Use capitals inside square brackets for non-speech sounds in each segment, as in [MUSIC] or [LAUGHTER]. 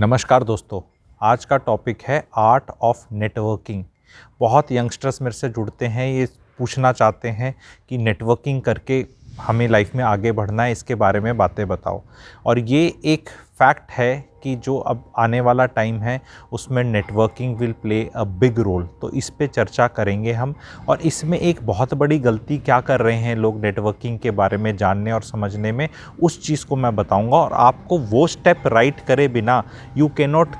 नमस्कार दोस्तों आज का टॉपिक है आर्ट ऑफ नेटवर्किंग बहुत यंगस्टर्स मेरे से जुड़ते हैं ये पूछना चाहते हैं कि नेटवर्किंग करके हमें लाइफ में आगे बढ़ना है इसके बारे में बातें बताओ और ये एक फैक्ट है कि जो अब आने वाला टाइम है उसमें networking will play a big role तो इस पे चर्चा करेंगे हम और इसमें एक बहुत बड़ी गलती क्या कर रहे हैं लोग नेटवर्किंग के बारे में जानने और समझने में उस चीज़ को मैं बताऊंगा और आपको वो स्टेप राइट करे बिना you can not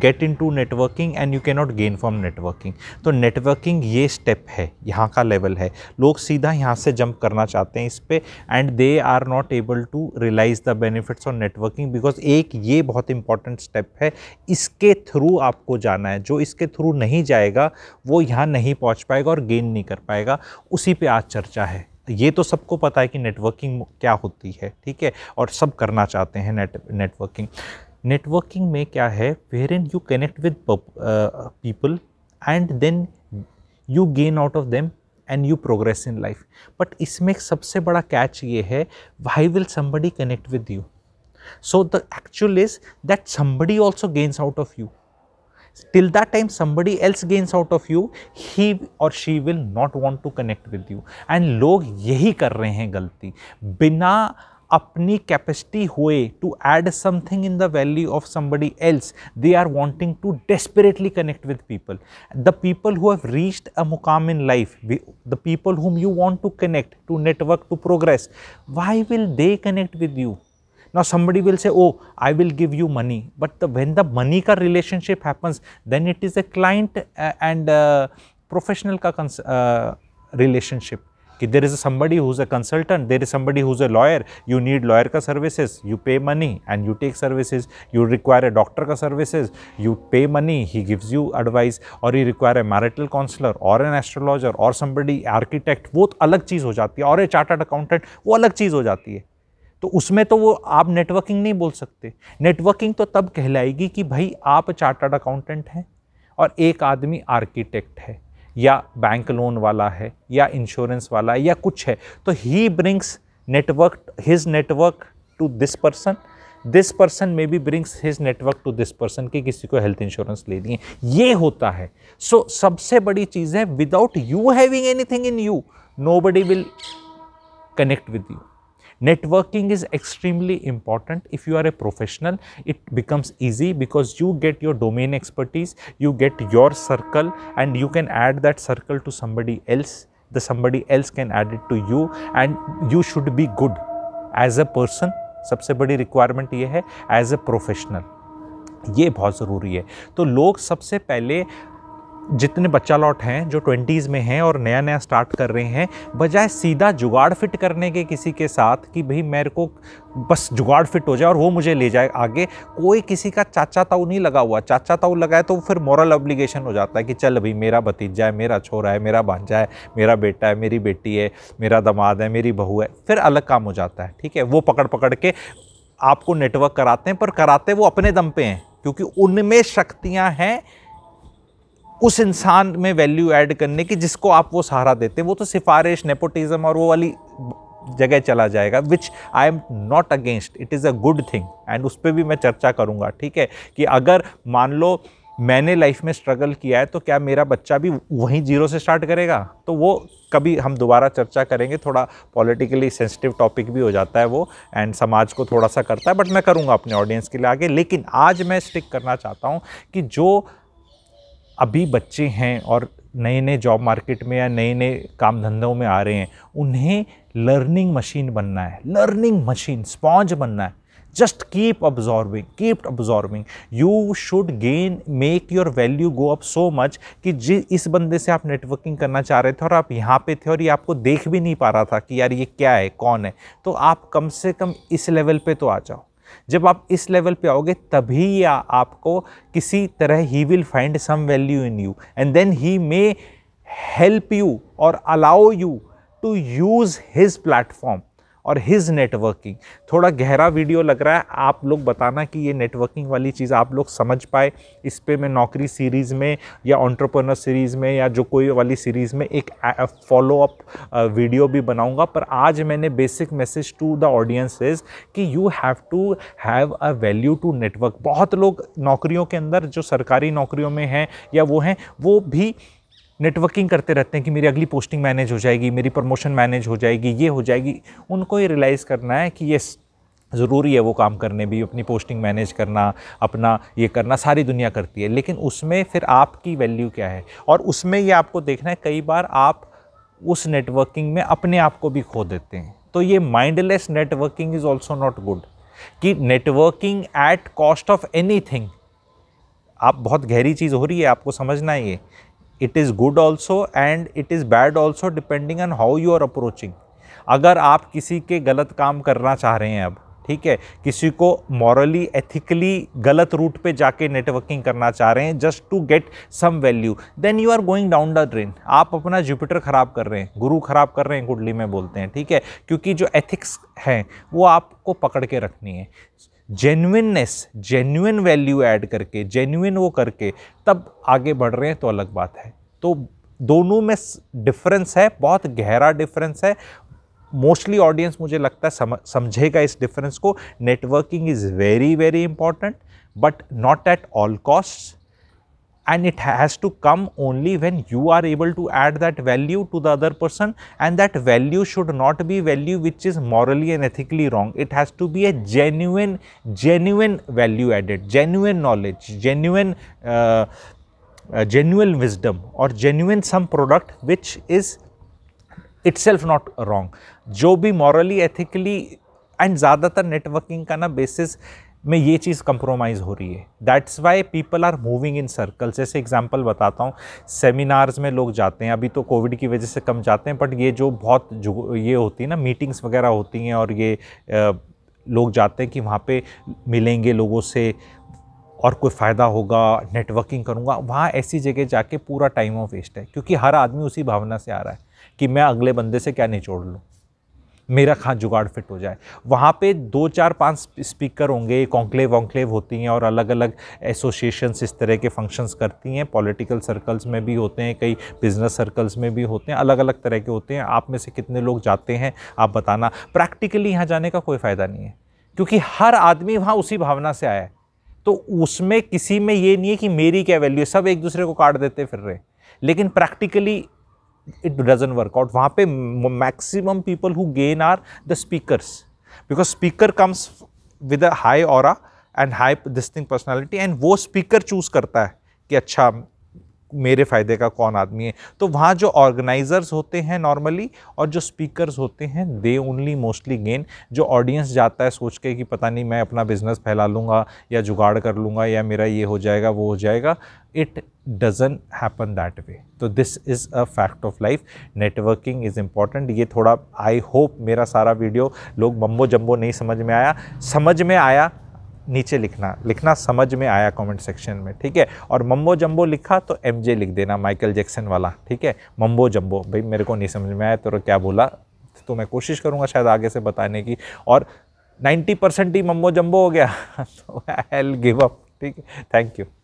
get in to networking and you cannot gain from networking तो नेटवर्किंग ये स्टेप है यहाँ का लेवल है लोग सीधा यहाँ से जंप करना चाहते हैं इस पर and they are not able to realise the benefits of networking because एक ये बहुत इंपॉर्टेंट स्टेप है इसके थ्रू आपको जाना है जो इसके थ्रू नहीं जाएगा वो यहाँ नहीं पहुँच पाएगा और गेन नहीं कर पाएगा उसी पर आज चर्चा है ये तो सबको पता है कि नेटवर्किंग क्या होती है ठीक है और सब करना चाहते हैं नेट नेटवर्किंग नेटवर्किंग में क्या है wherein you connect with people and then you gain out of them and you progress in life but इसमें सबसे बड़ा कैच ये है why will somebody connect with you so the actual is that somebody also gains out of you till that time somebody else gains out of you he और she will not want to connect with you and लोग यही कर रहे हैं गलती बिना अपनी capacity हुए to add something in the value of somebody else they are wanting to desperately connect with people the people who have reached a मुकाम in life the people whom you want to connect to network to progress why will they connect with you now somebody will say oh i will give you money but the, when the money ka relationship happens then it is a client uh, and uh, professional ka uh, relationship कि there is somebody who's a consultant there is somebody who's a lawyer you need lawyer का services you pay money and you take services you require a doctor का services you pay money he gives you advice और you require a marital counsellor और an astrologer और somebody architect वो तो अलग चीज़ हो जाती है और ए चार्टर्ड अकाउंटेंट वो अलग चीज़ हो जाती है तो उसमें तो वो आप नेटवर्किंग नहीं बोल सकते नेटवर्किंग तो तब कहलाएगी कि भाई आप चार्टर्ड अकाउंटेंट हैं और एक आदमी आर्किटेक्ट है या बैंक लोन वाला है या इंश्योरेंस वाला है या कुछ है तो he brings network his network to this person this person may be brings his network to this person कि किसी को हेल्थ इंश्योरेंस ले दिए ये होता है सो so, सबसे बड़ी चीज़ है without you having anything in you nobody will connect with you Networking is extremely important. If you are a professional, it becomes easy because you get your domain expertise, you get your circle and you can add that circle to somebody else. The somebody else can add it to you and you should be good as a person. सबसे बड़ी requirement ये है as a professional ये बहुत ज़रूरी है तो लोग सबसे पहले जितने बच्चा लॉट हैं जो ट्वेंटीज़ में हैं और नया नया स्टार्ट कर रहे हैं बजाय सीधा जुगाड़ फिट करने के किसी के साथ कि भाई मेरे को बस जुगाड़ फिट हो जाए और वो मुझे ले जाए आगे कोई किसी का चाचा ताऊ नहीं लगा हुआ चाचा ताऊ लगाए तो फिर मॉरल ऑब्लिगेशन हो जाता है कि चल भाई मेरा भतीजा है मेरा छोरा है मेरा भांजा है मेरा बेटा है मेरी बेटी है मेरा दमाद है मेरी बहू है फिर अलग काम हो जाता है ठीक है वो पकड़ पकड़ के आपको नेटवर्क कराते हैं पर कराते वो अपने दम पे हैं क्योंकि उनमें शक्तियाँ हैं उस इंसान में वैल्यू ऐड करने की जिसको आप वो सहारा देते हैं वो तो सिफारिश नेपोटिज्म और वो वाली जगह चला जाएगा which I am not against it is a good thing and उस पर भी मैं चर्चा करूँगा ठीक है कि अगर मान लो मैंने लाइफ में स्ट्रगल किया है तो क्या मेरा बच्चा भी वहीं जीरो से स्टार्ट करेगा तो वो कभी हम दोबारा चर्चा करेंगे थोड़ा पॉलिटिकली सेंसिटिव टॉपिक भी हो जाता है वो एंड समाज को थोड़ा सा करता है बट मैं करूँगा अपने ऑडियंस के लिए आगे लेकिन आज मैं स्टिक करना चाहता हूँ कि जो अभी बच्चे हैं और नए नए जॉब मार्केट में या नए नए काम धंधों में आ रहे हैं उन्हें लर्निंग मशीन बनना है लर्निंग मशीन स्पॉन्ज बनना है just keep observing keep observing you should gain make your value go up so much कि जिस इस बंदे से आप नेटवर्किंग करना चाह रहे थे और आप यहाँ पे थे और ये आपको देख भी नहीं पा रहा था कि यार ये क्या है कौन है तो आप कम से कम इस लेवल पे तो आ जाओ जब आप इस लेवल पे आओगे तभी या आपको किसी तरह he will find some value in you and then he may help you और allow you to use his platform और हिज नेटवर्किंग थोड़ा गहरा वीडियो लग रहा है आप लोग बताना कि ये नेटवर्किंग वाली चीज़ आप लोग समझ पाए इस पर मैं नौकरी सीरीज़ में या ऑन्टरप्रनर सीरीज़ में या जो कोई वाली सीरीज़ में एक फॉलो अप वीडियो भी बनाऊंगा पर आज मैंने basic message to the audience is कि you have to have a value to network बहुत लोग नौकरियों के अंदर जो सरकारी नौकरियों में हैं या वो हैं वो भी नेटवर्किंग करते रहते हैं कि मेरी अगली पोस्टिंग मैनेज हो जाएगी मेरी प्रमोशन मैनेज हो जाएगी ये हो जाएगी उनको ये रियलाइज़ करना है कि ये ज़रूरी है वो काम करने भी अपनी पोस्टिंग मैनेज करना अपना ये करना सारी दुनिया करती है लेकिन उसमें फिर आपकी वैल्यू क्या है और उसमें ये आपको देखना है कई बार आप उस नेटवर्किंग में अपने आप को भी खो देते हैं तो ये mindless networking is also not good कि networking at cost of any thing आप बहुत गहरी चीज़ हो रही है आपको समझना ये it is good also and it is bad also depending on how you are approaching अगर आप किसी के गलत काम करना चाह रहे हैं अब ठीक है किसी को मॉरली एथिकली गलत रूट पे जाके नेटवर्किंग करना चाह रहे हैं just to get some value then you are going down the drain आप अपना जुपिटर ख़राब कर रहे हैं गुरु ख़राब कर रहे हैं कुंडली में बोलते हैं ठीक है क्योंकि जो एथिक्स हैं वो आपको पकड़ के रखनी है जेन्यनस जेन्यून वैल्यू ऐड करके जेन्यून वो करके तब आगे बढ़ रहे हैं तो अलग बात है तो दोनों में डिफरेंस है बहुत गहरा डिफरेंस है मोस्टली ऑडियंस मुझे लगता है समझेगा इस डिफरेंस को networking is very very important but not at all cost and it has to come only when you are able to add that value to the other person and that value should not be value which is morally and ethically wrong. It has to be a genuine, genuine value added, genuine knowledge, genuine, uh, uh, genuine wisdom or genuine some product which is itself not wrong. जो भी morally, ethically and ज़्यादातर networking का ना basis में ये चीज़ compromise हो रही है that's why people are moving in circles जैसे एग्जाम्पल बताता हूँ सेमिनार्स में लोग जाते हैं अभी तो कोविड की वजह से कम जाते हैं बट ये जो बहुत जो ये होती है ना मीटिंग्स वगैरह होती हैं और ये आ, लोग जाते हैं कि वहाँ पे मिलेंगे लोगों से और कोई फ़ायदा होगा नेटवर्किंग करूँगा वहाँ ऐसी जगह जाके पूरा टाइम ऑफ वेस्ट है क्योंकि हर आदमी उसी भावना से आ रहा है कि मैं अगले बंदे से क्या निचोड़ लूँ मेरा खां जुगाड़ फिट हो जाए वहाँ पे दो चार पांच स्पीकर होंगे कॉन्क्लेव वॉन्क्लेव होती हैं और अलग अलग एसोसिएशंस इस तरह के फंक्शंस करती हैं पॉलिटिकल सर्कल्स में भी होते हैं कई बिजनेस सर्कल्स में भी होते हैं अलग अलग तरह के होते हैं आप में से कितने लोग जाते हैं आप बताना प्रैक्टिकली यहाँ जाने का कोई फ़ायदा नहीं है क्योंकि हर आदमी वहाँ उसी भावना से आया है तो उसमें किसी में ये नहीं है कि मेरी क्या वैल्यू है सब एक दूसरे को काट देते फिर रहे लेकिन प्रैक्टिकली इट डजन वर्कआउट वहाँ पे maximum people who gain are the speakers because speaker comes with a high और and high this thing personality and वो स्पीकर चूज करता है कि अच्छा मेरे फ़ायदे का कौन आदमी है तो वहाँ जो ऑर्गेनाइज़र्स होते हैं नॉर्मली और जो स्पीकर्स होते हैं दे ओनली मोस्टली गेन जो ऑडियंस जाता है सोच के कि पता नहीं मैं अपना बिज़नेस फैला लूँगा या जुगाड़ कर लूँगा या मेरा ये हो जाएगा वो हो जाएगा it doesn't happen that way तो this is a fact of life networking is important ये थोड़ा आई होप मेरा सारा वीडियो लोग बम्बो जम्बो नहीं समझ में आया समझ में आया नीचे लिखना लिखना समझ में आया कमेंट सेक्शन में ठीक है और मम्बो जम्बो लिखा तो एम लिख देना माइकल जैक्सन वाला ठीक है मम्बो जम्बो भाई मेरे को नहीं समझ में आया तो क्या बोला तो मैं कोशिश करूँगा शायद आगे से बताने की और 90 परसेंट ही मम्बो जम्बो हो गया [LAUGHS] तो आई गिव अप ठीक है थैंक यू